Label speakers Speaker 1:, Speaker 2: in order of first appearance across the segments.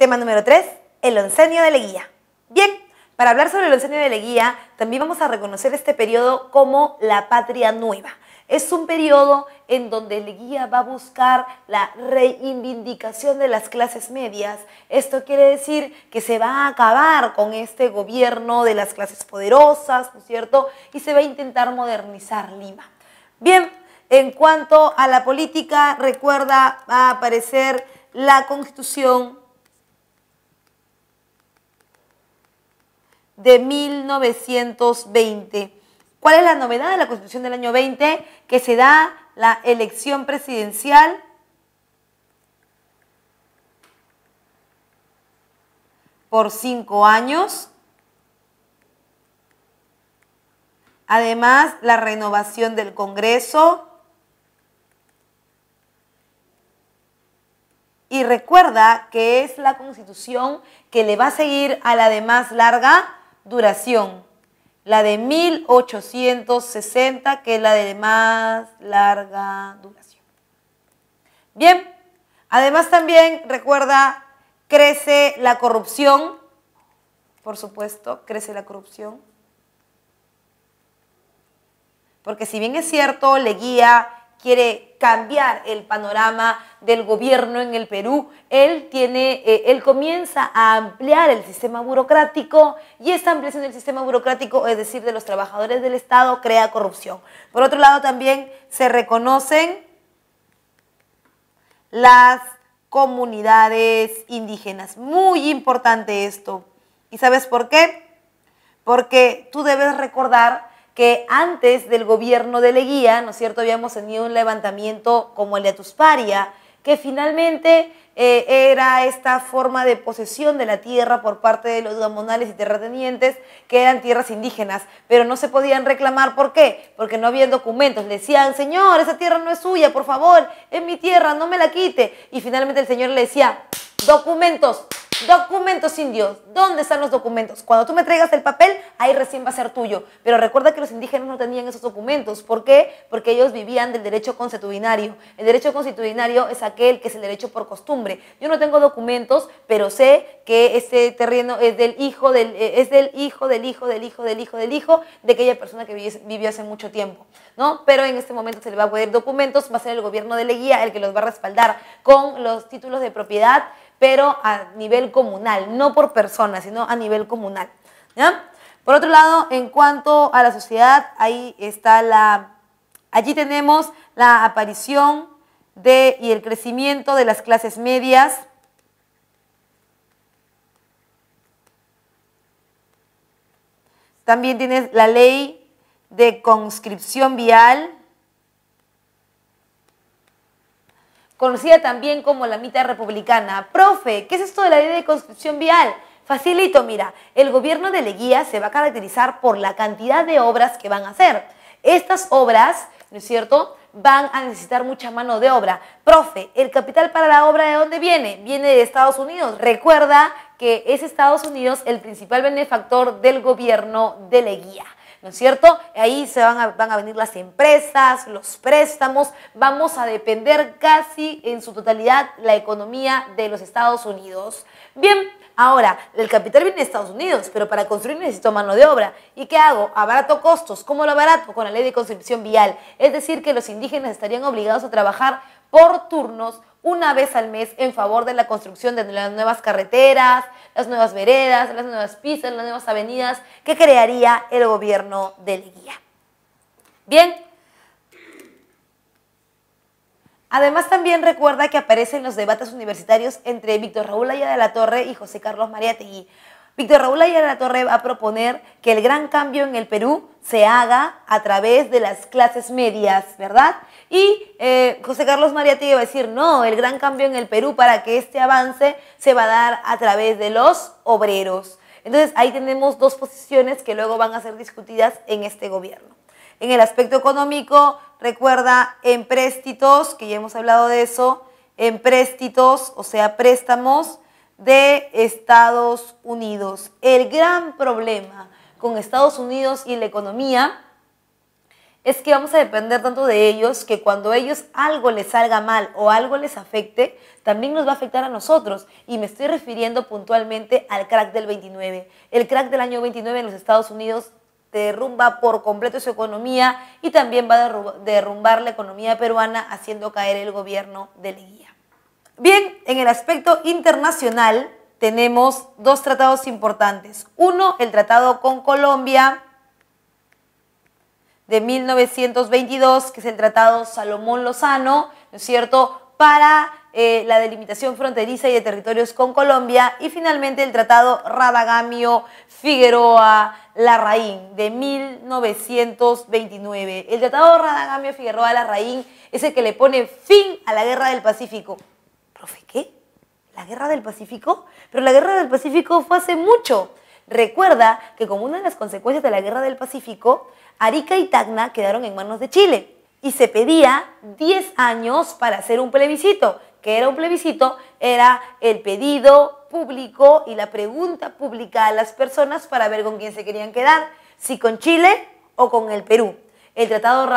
Speaker 1: Tema número 3, el oncenio de Leguía. Bien, para hablar sobre el oncenio de Leguía, también vamos a reconocer este periodo como la patria nueva. Es un periodo en donde Leguía va a buscar la reivindicación de las clases medias. Esto quiere decir que se va a acabar con este gobierno de las clases poderosas, ¿no es cierto? Y se va a intentar modernizar Lima. Bien, en cuanto a la política, recuerda, va a aparecer la constitución de 1920. ¿Cuál es la novedad de la Constitución del año 20? Que se da la elección presidencial por cinco años. Además, la renovación del Congreso. Y recuerda que es la constitución que le va a seguir a la de más larga duración, la de 1860, que es la de más larga duración. Bien, además también recuerda, crece la corrupción, por supuesto, crece la corrupción. Porque si bien es cierto, le guía quiere cambiar el panorama del gobierno en el Perú. Él, tiene, eh, él comienza a ampliar el sistema burocrático y esta ampliación del sistema burocrático, es decir, de los trabajadores del Estado, crea corrupción. Por otro lado, también se reconocen las comunidades indígenas. Muy importante esto. ¿Y sabes por qué? Porque tú debes recordar que antes del gobierno de Leguía, ¿no es cierto?, habíamos tenido un levantamiento como el de Atusparia, que finalmente eh, era esta forma de posesión de la tierra por parte de los gamonales y terratenientes, que eran tierras indígenas, pero no se podían reclamar. ¿Por qué? Porque no habían documentos. Le decían, señor, esa tierra no es suya, por favor, es mi tierra, no me la quite. Y finalmente el señor le decía, documentos, Documentos indios. ¿Dónde están los documentos? Cuando tú me traigas el papel, ahí recién va a ser tuyo. Pero recuerda que los indígenas no tenían esos documentos. ¿Por qué? Porque ellos vivían del derecho constitucionario. El derecho constitucionario es aquel que es el derecho por costumbre. Yo no tengo documentos, pero sé que este terreno es del hijo del, eh, es del hijo del hijo del hijo del hijo del hijo de aquella persona que vivió hace mucho tiempo, ¿no? Pero en este momento se le va a poder documentos, va a ser el gobierno de Leguía el que los va a respaldar con los títulos de propiedad pero a nivel comunal, no por persona, sino a nivel comunal. Por otro lado, en cuanto a la sociedad, ahí está la... Allí tenemos la aparición de, y el crecimiento de las clases medias, También tienes la ley de conscripción vial. conocida también como la mitad republicana. Profe, ¿qué es esto de la ley de construcción vial? Facilito, mira, el gobierno de Leguía se va a caracterizar por la cantidad de obras que van a hacer. Estas obras, ¿no es cierto?, van a necesitar mucha mano de obra. Profe, ¿el capital para la obra de dónde viene? Viene de Estados Unidos. Recuerda que es Estados Unidos el principal benefactor del gobierno de Leguía. ¿no es cierto? Ahí se van a, van a venir las empresas, los préstamos, vamos a depender casi en su totalidad la economía de los Estados Unidos. Bien, Ahora, el capital viene de Estados Unidos, pero para construir necesito mano de obra. ¿Y qué hago? Abarato costos. ¿Cómo lo barato, Con la ley de construcción vial. Es decir, que los indígenas estarían obligados a trabajar por turnos una vez al mes en favor de la construcción de las nuevas carreteras, las nuevas veredas, las nuevas pistas, las nuevas avenidas que crearía el gobierno de Leguía. Bien. Además también recuerda que aparecen los debates universitarios entre Víctor Raúl Ayala de la Torre y José Carlos Mariategui. Víctor Raúl Ayala de la Torre va a proponer que el gran cambio en el Perú se haga a través de las clases medias, ¿verdad? Y eh, José Carlos Mariati va a decir, no, el gran cambio en el Perú para que este avance se va a dar a través de los obreros. Entonces ahí tenemos dos posiciones que luego van a ser discutidas en este gobierno. En el aspecto económico, recuerda, en que ya hemos hablado de eso, en o sea, préstamos de Estados Unidos. El gran problema con Estados Unidos y la economía, es que vamos a depender tanto de ellos que cuando a ellos algo les salga mal o algo les afecte, también nos va a afectar a nosotros. Y me estoy refiriendo puntualmente al crack del 29. El crack del año 29 en los Estados Unidos derrumba por completo su economía y también va a derrumbar la economía peruana haciendo caer el gobierno de Leguía. Bien, en el aspecto internacional, tenemos dos tratados importantes. Uno, el tratado con Colombia de 1922, que es el tratado Salomón Lozano, ¿no es cierto?, para eh, la delimitación fronteriza y de territorios con Colombia. Y finalmente el tratado Radagamio Figueroa Larraín de 1929. El tratado Radagamio Figueroa Larraín es el que le pone fin a la guerra del Pacífico. ¿Profe qué? la guerra del Pacífico, pero la guerra del Pacífico fue hace mucho. Recuerda que como una de las consecuencias de la guerra del Pacífico, Arica y Tacna quedaron en manos de Chile y se pedía 10 años para hacer un plebiscito. que era un plebiscito? Era el pedido público y la pregunta pública a las personas para ver con quién se querían quedar, si con Chile o con el Perú. El Tratado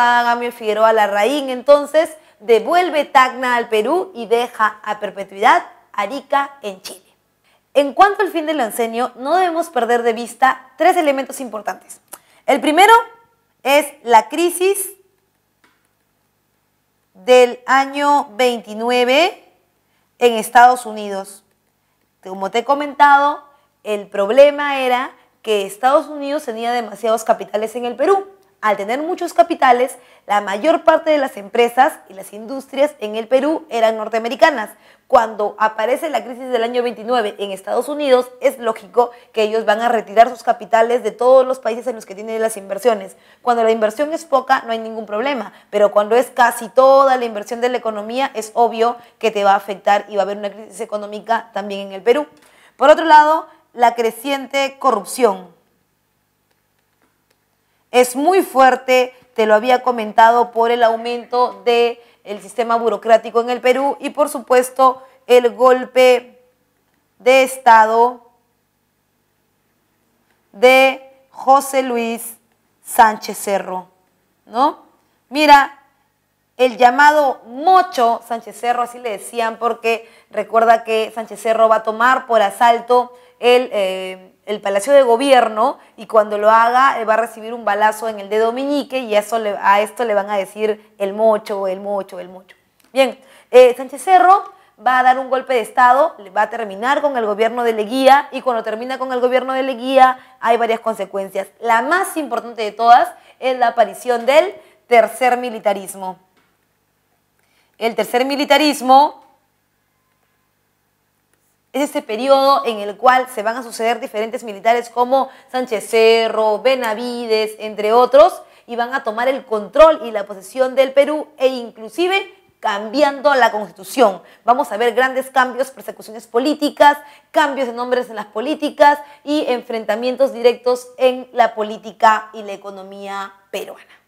Speaker 1: y Figueroa Larraín entonces devuelve Tacna al Perú y deja a perpetuidad Arica, en Chile. En cuanto al fin del enseño, no debemos perder de vista tres elementos importantes. El primero es la crisis del año 29 en Estados Unidos. Como te he comentado, el problema era que Estados Unidos tenía demasiados capitales en el Perú al tener muchos capitales, la mayor parte de las empresas y las industrias en el Perú eran norteamericanas. Cuando aparece la crisis del año 29 en Estados Unidos, es lógico que ellos van a retirar sus capitales de todos los países en los que tienen las inversiones. Cuando la inversión es poca, no hay ningún problema, pero cuando es casi toda la inversión de la economía, es obvio que te va a afectar y va a haber una crisis económica también en el Perú. Por otro lado, la creciente corrupción es muy fuerte, te lo había comentado, por el aumento del el sistema burocrático en el Perú y por supuesto el golpe de Estado de José Luis Sánchez Cerro, ¿no? Mira, el llamado mocho Sánchez Cerro, así le decían, porque recuerda que Sánchez Cerro va a tomar por asalto el, eh, el Palacio de Gobierno y cuando lo haga va a recibir un balazo en el dedo meñique y a, eso esto le van a decir el mocho, el mocho, el mocho. Bien, eh, Sánchez Cerro va a dar un golpe de Estado, va a terminar con el gobierno de Leguía y cuando termina con el gobierno de Leguía hay varias consecuencias. La más importante de todas es la aparición del tercer militarismo. El tercer militarismo es ese periodo en el cual se van a suceder diferentes militares como Sánchez Cerro, Benavides, entre otros, y van a tomar el control y la posesión del Perú e inclusive cambiando la constitución. Vamos a ver grandes cambios, persecuciones políticas, cambios de nombres en las políticas y enfrentamientos directos en la política y la economía peruana.